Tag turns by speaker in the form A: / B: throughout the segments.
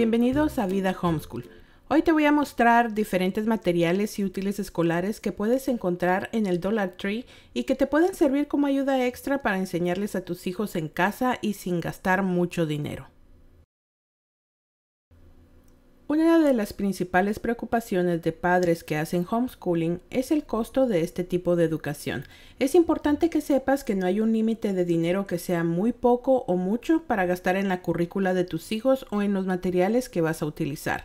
A: Bienvenidos a Vida Homeschool. Hoy te voy a mostrar diferentes materiales y útiles escolares que puedes encontrar en el Dollar Tree y que te pueden servir como ayuda extra para enseñarles a tus hijos en casa y sin gastar mucho dinero. Una de las principales preocupaciones de padres que hacen homeschooling es el costo de este tipo de educación. Es importante que sepas que no hay un límite de dinero que sea muy poco o mucho para gastar en la currícula de tus hijos o en los materiales que vas a utilizar.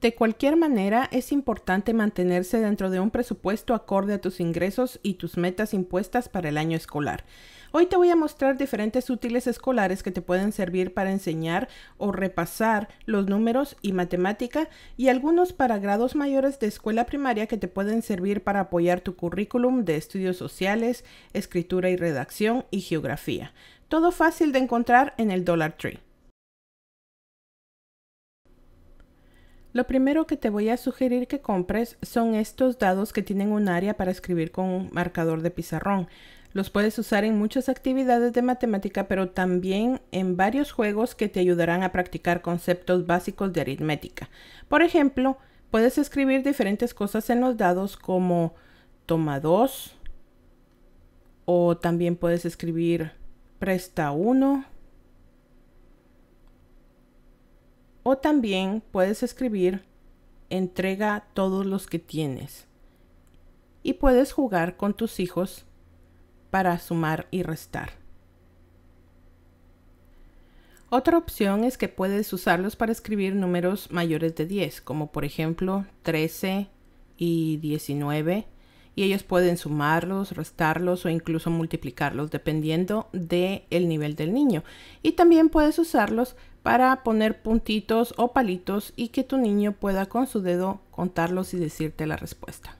A: De cualquier manera, es importante mantenerse dentro de un presupuesto acorde a tus ingresos y tus metas impuestas para el año escolar. Hoy te voy a mostrar diferentes útiles escolares que te pueden servir para enseñar o repasar los números y matemática y algunos para grados mayores de escuela primaria que te pueden servir para apoyar tu currículum de estudios sociales, escritura y redacción y geografía. Todo fácil de encontrar en el Dollar Tree. Lo primero que te voy a sugerir que compres son estos dados que tienen un área para escribir con un marcador de pizarrón. Los puedes usar en muchas actividades de matemática, pero también en varios juegos que te ayudarán a practicar conceptos básicos de aritmética. Por ejemplo, puedes escribir diferentes cosas en los dados como toma 2 o también puedes escribir presta 1 O también puedes escribir entrega todos los que tienes. Y puedes jugar con tus hijos para sumar y restar. Otra opción es que puedes usarlos para escribir números mayores de 10, como por ejemplo 13 y 19 y ellos pueden sumarlos, restarlos o incluso multiplicarlos dependiendo del nivel del niño. Y también puedes usarlos para poner puntitos o palitos y que tu niño pueda con su dedo contarlos y decirte la respuesta.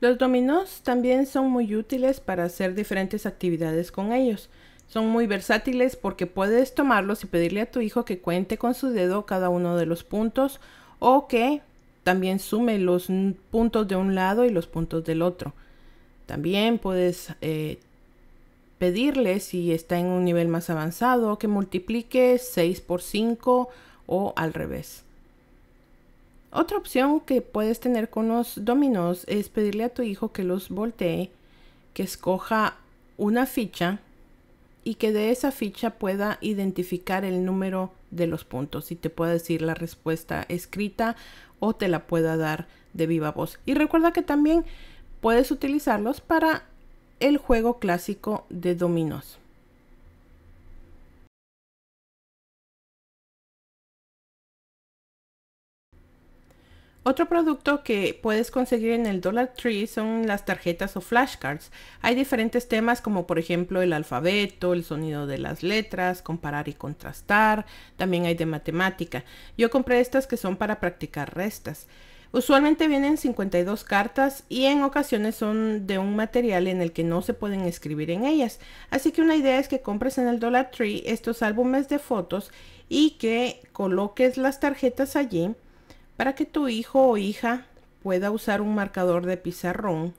A: Los dominos también son muy útiles para hacer diferentes actividades con ellos. Son muy versátiles porque puedes tomarlos y pedirle a tu hijo que cuente con su dedo cada uno de los puntos o que también sume los puntos de un lado y los puntos del otro. También puedes eh, pedirle si está en un nivel más avanzado que multiplique 6 por 5 o al revés. Otra opción que puedes tener con los dominos es pedirle a tu hijo que los voltee, que escoja una ficha y que de esa ficha pueda identificar el número de los puntos y te pueda decir la respuesta escrita o te la pueda dar de viva voz. Y recuerda que también puedes utilizarlos para el juego clásico de dominos. Otro producto que puedes conseguir en el Dollar Tree son las tarjetas o flashcards. Hay diferentes temas como por ejemplo el alfabeto, el sonido de las letras, comparar y contrastar. También hay de matemática. Yo compré estas que son para practicar restas. Usualmente vienen 52 cartas y en ocasiones son de un material en el que no se pueden escribir en ellas. Así que una idea es que compres en el Dollar Tree estos álbumes de fotos y que coloques las tarjetas allí para que tu hijo o hija pueda usar un marcador de pizarrón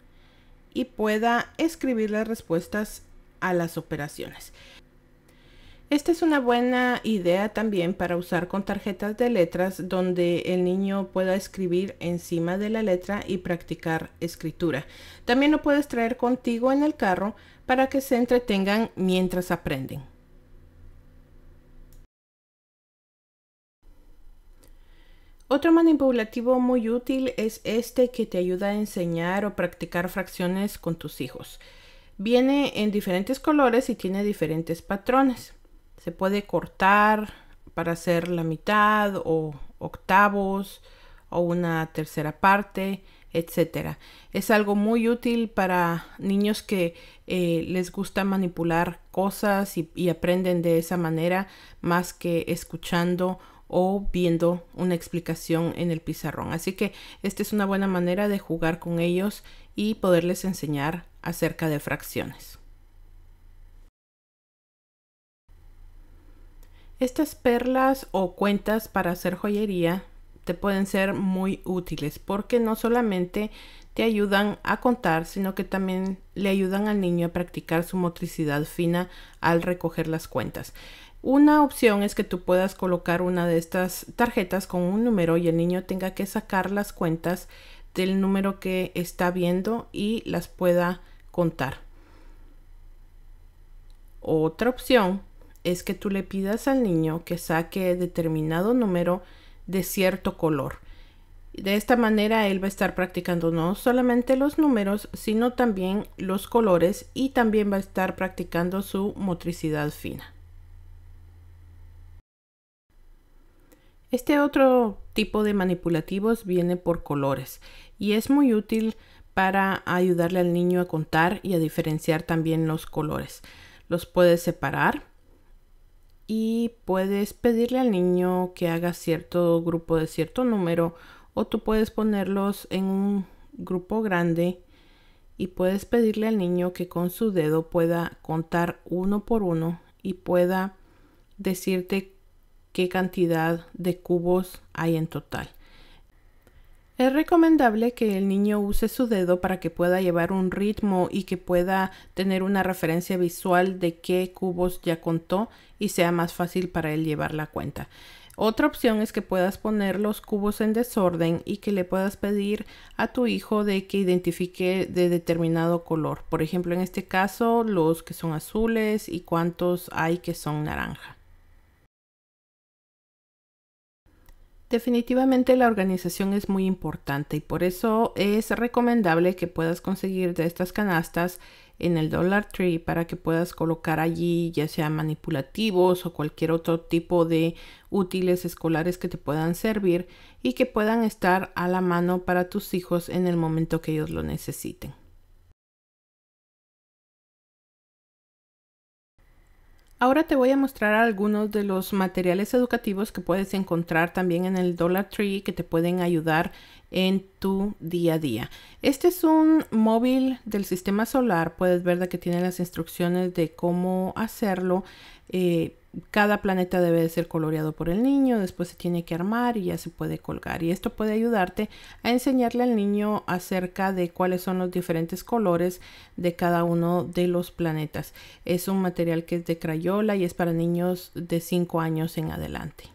A: y pueda escribir las respuestas a las operaciones. Esta es una buena idea también para usar con tarjetas de letras donde el niño pueda escribir encima de la letra y practicar escritura. También lo puedes traer contigo en el carro para que se entretengan mientras aprenden. Otro manipulativo muy útil es este que te ayuda a enseñar o practicar fracciones con tus hijos. Viene en diferentes colores y tiene diferentes patrones. Se puede cortar para hacer la mitad o octavos o una tercera parte, etc. Es algo muy útil para niños que eh, les gusta manipular cosas y, y aprenden de esa manera más que escuchando o viendo una explicación en el pizarrón. Así que esta es una buena manera de jugar con ellos y poderles enseñar acerca de fracciones. Estas perlas o cuentas para hacer joyería te pueden ser muy útiles porque no solamente te ayudan a contar, sino que también le ayudan al niño a practicar su motricidad fina al recoger las cuentas. Una opción es que tú puedas colocar una de estas tarjetas con un número y el niño tenga que sacar las cuentas del número que está viendo y las pueda contar. Otra opción es que tú le pidas al niño que saque determinado número de cierto color. De esta manera él va a estar practicando no solamente los números, sino también los colores y también va a estar practicando su motricidad fina. Este otro tipo de manipulativos viene por colores y es muy útil para ayudarle al niño a contar y a diferenciar también los colores. Los puedes separar y puedes pedirle al niño que haga cierto grupo de cierto número o tú puedes ponerlos en un grupo grande y puedes pedirle al niño que con su dedo pueda contar uno por uno y pueda decirte qué cantidad de cubos hay en total. Es recomendable que el niño use su dedo para que pueda llevar un ritmo y que pueda tener una referencia visual de qué cubos ya contó y sea más fácil para él llevar la cuenta. Otra opción es que puedas poner los cubos en desorden y que le puedas pedir a tu hijo de que identifique de determinado color. Por ejemplo, en este caso, los que son azules y cuántos hay que son naranja. Definitivamente la organización es muy importante y por eso es recomendable que puedas conseguir de estas canastas en el Dollar Tree para que puedas colocar allí ya sea manipulativos o cualquier otro tipo de útiles escolares que te puedan servir y que puedan estar a la mano para tus hijos en el momento que ellos lo necesiten. Ahora te voy a mostrar algunos de los materiales educativos que puedes encontrar también en el Dollar Tree que te pueden ayudar en tu día a día. Este es un móvil del sistema solar, puedes ver que tiene las instrucciones de cómo hacerlo. Eh, cada planeta debe de ser coloreado por el niño, después se tiene que armar y ya se puede colgar. Y esto puede ayudarte a enseñarle al niño acerca de cuáles son los diferentes colores de cada uno de los planetas. Es un material que es de crayola y es para niños de 5 años en adelante.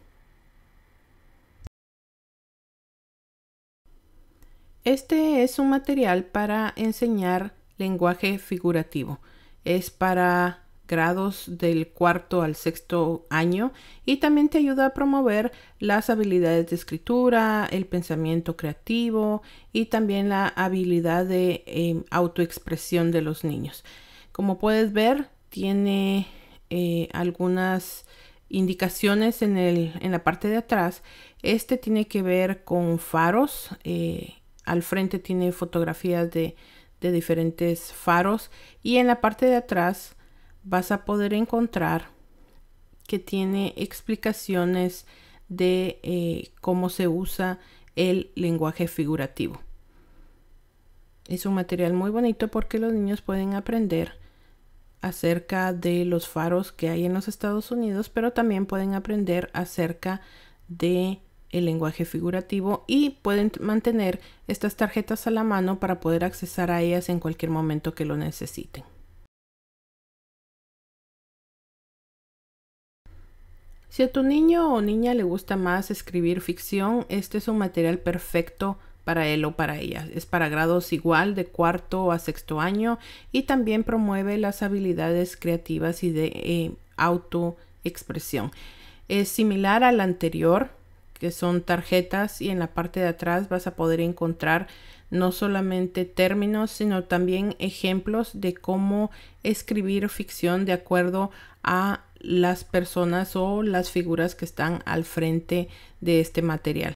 A: Este es un material para enseñar lenguaje figurativo. Es para grados del cuarto al sexto año y también te ayuda a promover las habilidades de escritura, el pensamiento creativo y también la habilidad de em, autoexpresión de los niños. Como puedes ver, tiene eh, algunas indicaciones en, el, en, la parte de atrás. Este tiene que ver con faros. Eh, al frente tiene fotografías de, de diferentes faros y en la parte de atrás vas a poder encontrar que tiene explicaciones de eh, cómo se usa el lenguaje figurativo. Es un material muy bonito porque los niños pueden aprender acerca de los faros que hay en los Estados Unidos, pero también pueden aprender acerca de el lenguaje figurativo y pueden mantener estas tarjetas a la mano para poder accesar a ellas en cualquier momento que lo necesiten. Si a tu niño o niña le gusta más escribir ficción, este es un material perfecto para él o para ella. Es para grados igual de cuarto a sexto año y también promueve las habilidades creativas y de eh, autoexpresión. Es similar al anterior, que son tarjetas y en la parte de atrás vas a poder encontrar no solamente términos, sino también ejemplos de cómo escribir ficción de acuerdo a las personas o las figuras que están al frente de este material.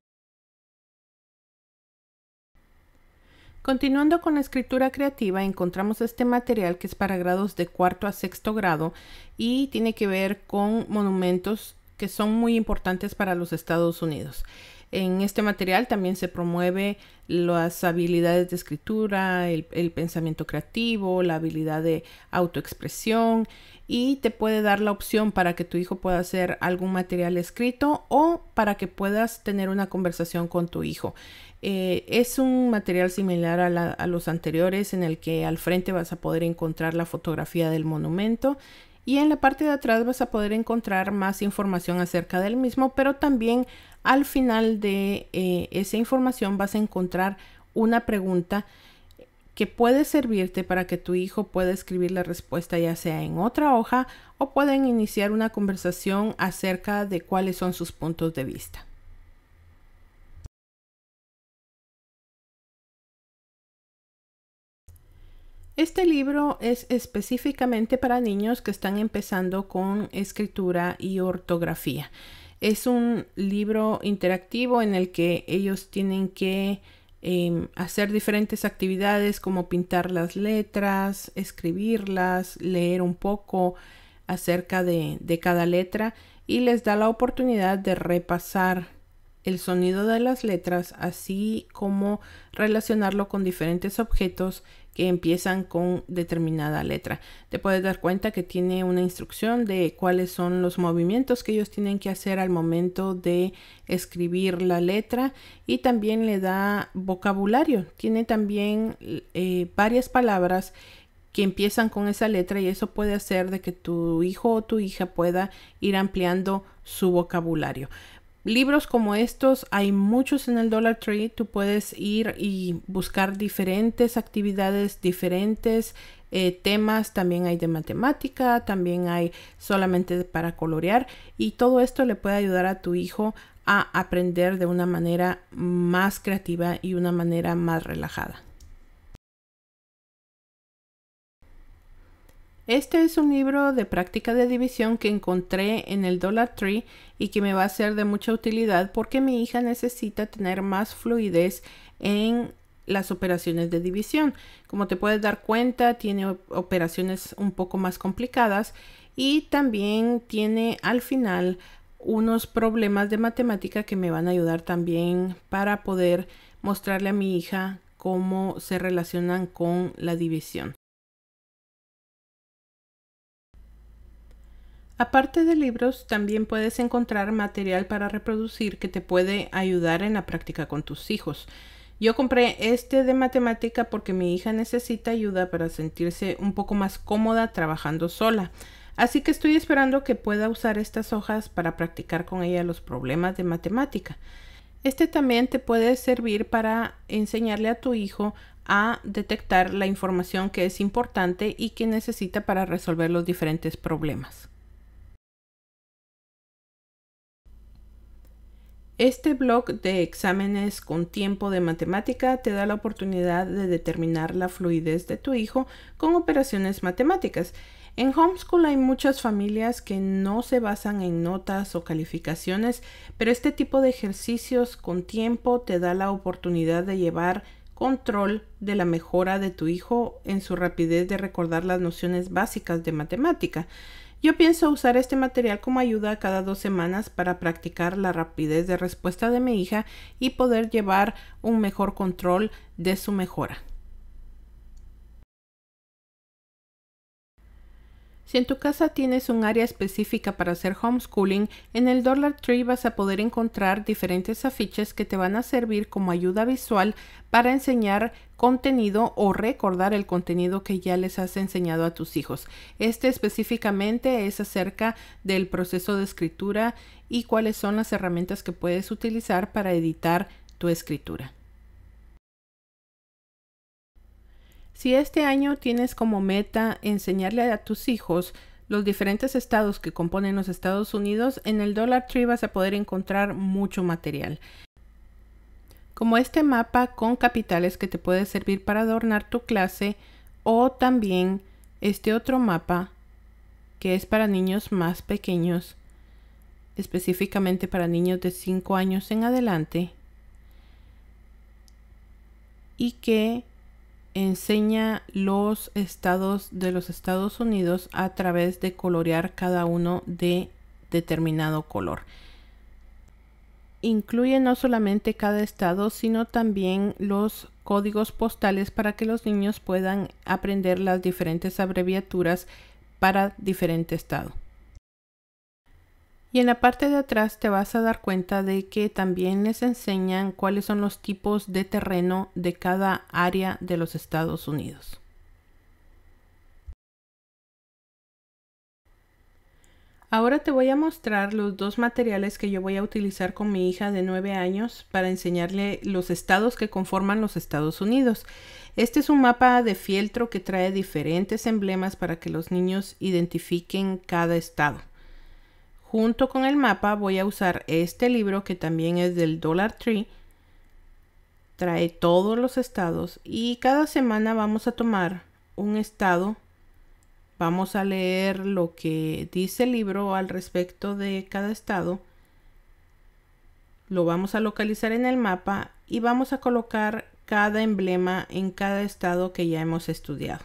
A: Continuando con la escritura creativa, encontramos este material que es para grados de cuarto a sexto grado y tiene que ver con monumentos que son muy importantes para los Estados Unidos. En este material también se promueve las habilidades de escritura, el, el pensamiento creativo, la habilidad de autoexpresión y te puede dar la opción para que tu hijo pueda hacer algún material escrito o para que puedas tener una conversación con tu hijo. Eh, es un material similar a, los anteriores en el que al frente vas a poder encontrar la fotografía del monumento y en la parte de atrás vas a poder encontrar más información acerca del mismo, pero también al final de eh, esa información vas a encontrar una pregunta que puede servirte para que tu hijo pueda escribir la respuesta ya sea en otra hoja o pueden iniciar una conversación acerca de cuáles son sus puntos de vista. Este libro es específicamente para niños que están empezando con escritura y ortografía. Es un libro interactivo en el que ellos tienen que Em, hacer diferentes actividades como pintar las letras, escribirlas, leer un poco acerca de, de cada letra y les da la oportunidad de repasar el sonido de las letras, así como relacionarlo con diferentes objetos que empiezan con determinada letra. Te puedes dar cuenta que tiene una instrucción de cuáles son los movimientos que ellos tienen que hacer al momento de escribir la letra y también le da vocabulario. Tiene también eh, varias palabras que empiezan con esa letra y eso puede hacer de que tu hijo o tu hija pueda ir ampliando su vocabulario. Libros como estos hay muchos en el Dollar Tree. Tú puedes ir y buscar diferentes actividades, diferentes eh, temas. También hay de matemática, también hay solamente para colorear. Y todo esto le puede ayudar a tu hijo a aprender de una manera más creativa y una manera más relajada. Este es un libro de práctica de división que encontré en el Dollar Tree y que me va a ser de mucha utilidad porque mi hija necesita tener más fluidez en las operaciones de división. Como te puedes dar cuenta, tiene operaciones un poco más complicadas y también tiene al final unos problemas de matemática que me van a ayudar también para poder mostrarle a mi hija cómo se relacionan con la división. Aparte de libros, también puedes encontrar material para reproducir que te puede ayudar en la práctica con tus hijos. Yo compré este de matemática porque mi hija necesita ayuda para sentirse un poco más cómoda trabajando sola. Así que estoy esperando que pueda usar estas hojas para practicar con ella los problemas de matemática. Este también te puede servir para enseñarle a tu hijo a detectar la información que es importante y que necesita para resolver los diferentes problemas. Este blog de exámenes con tiempo de matemática te da la oportunidad de determinar la fluidez de tu hijo con operaciones matemáticas. En homeschool hay muchas familias que no se basan en notas o calificaciones, pero este tipo de ejercicios con tiempo te da la oportunidad de llevar control de la mejora de tu hijo en su rapidez de recordar las nociones básicas de matemática. Yo pienso usar este material como ayuda cada dos semanas para practicar la rapidez de respuesta de mi hija y poder llevar un mejor control de su mejora. Si en tu casa tienes un área específica para hacer homeschooling, en el Dollar Tree vas a poder encontrar diferentes afiches que te van a servir como ayuda visual para enseñar contenido o recordar el contenido que ya les has enseñado a tus hijos. Este específicamente es acerca del proceso de escritura y cuáles son las herramientas que puedes utilizar para editar tu escritura. Si este año tienes como meta enseñarle a tus hijos los diferentes estados que componen los Estados Unidos, en el Dollar Tree vas a poder encontrar mucho material. Como este mapa con capitales que te puede servir para adornar tu clase o también este otro mapa que es para niños más pequeños, específicamente para niños de 5 años en adelante y que enseña los estados de los Estados Unidos a través de colorear cada uno de determinado color. Incluye no solamente cada estado, sino también los códigos postales para que los niños puedan aprender las diferentes abreviaturas para diferente estado. Y en la parte de atrás te vas a dar cuenta de que también les enseñan cuáles son los tipos de terreno de cada área de los Estados Unidos. Ahora te voy a mostrar los dos materiales que yo voy a utilizar con mi hija de 9 años para enseñarle los estados que conforman los Estados Unidos. Este es un mapa de fieltro que trae diferentes emblemas para que los niños identifiquen cada estado junto con el mapa voy a usar este libro que también es del Dollar Tree. Trae todos los estados y cada semana vamos a tomar un estado. Vamos a leer lo que dice el libro al respecto de cada estado. Lo vamos a localizar en el mapa y vamos a colocar cada emblema en cada estado que ya hemos estudiado.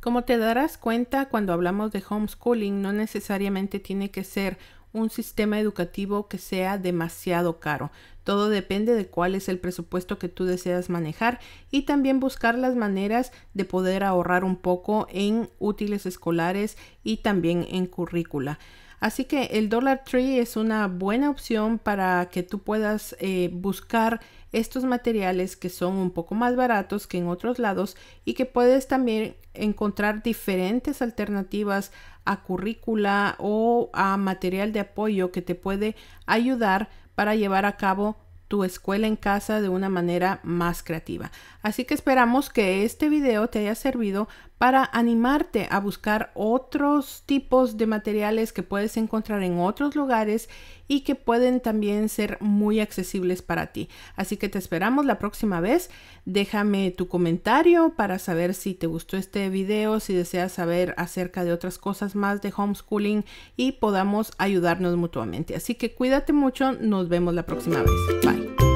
A: Como te darás cuenta, cuando hablamos de homeschooling no necesariamente tiene que ser un sistema educativo que sea demasiado caro. Todo depende de cuál es el presupuesto que tú deseas manejar y también buscar las maneras de poder ahorrar un poco en útiles escolares y también en currícula. Así que el Dollar Tree es una buena opción para que tú puedas eh, buscar estos materiales que son un poco más baratos que en otros lados y que puedes también encontrar diferentes alternativas a currícula o a material de apoyo que te puede ayudar para llevar a cabo tu escuela en casa de una manera más creativa. Así que esperamos que este video te haya servido para animarte a buscar otros tipos de materiales que puedes encontrar en otros lugares y que pueden también ser muy accesibles para ti. Así que te esperamos la próxima vez. Déjame tu comentario para saber si te gustó este video, si deseas saber acerca de otras cosas más de homeschooling y podamos ayudarnos mutuamente. Así que cuídate mucho, nos vemos la próxima vez. Bye.